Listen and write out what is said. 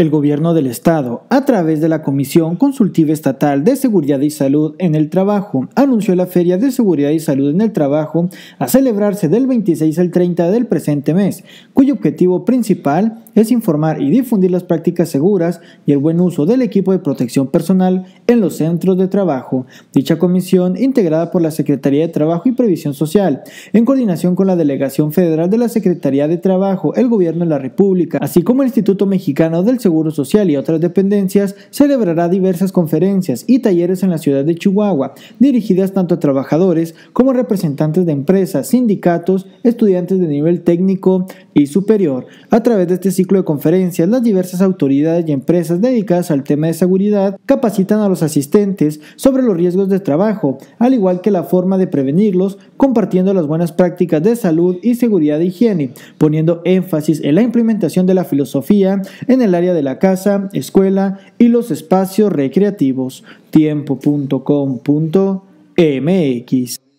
El Gobierno del Estado, a través de la Comisión Consultiva Estatal de Seguridad y Salud en el Trabajo, anunció la Feria de Seguridad y Salud en el Trabajo a celebrarse del 26 al 30 del presente mes, cuyo objetivo principal es informar y difundir las prácticas seguras y el buen uso del equipo de protección personal en los centros de trabajo. Dicha comisión, integrada por la Secretaría de Trabajo y Previsión Social, en coordinación con la Delegación Federal de la Secretaría de Trabajo, el Gobierno de la República, así como el Instituto Mexicano del Seguro Social y otras dependencias, celebrará diversas conferencias y talleres en la ciudad de Chihuahua, dirigidas tanto a trabajadores como a representantes de empresas, sindicatos, estudiantes de nivel técnico y superior. A través de este ciclo de conferencias, las diversas autoridades y empresas dedicadas al tema de seguridad capacitan a los asistentes sobre los riesgos de trabajo, al igual que la forma de prevenirlos, compartiendo las buenas prácticas de salud y seguridad de higiene, poniendo énfasis en la implementación de la filosofía en el área de la casa, escuela y los espacios recreativos. Tiempo.com.mx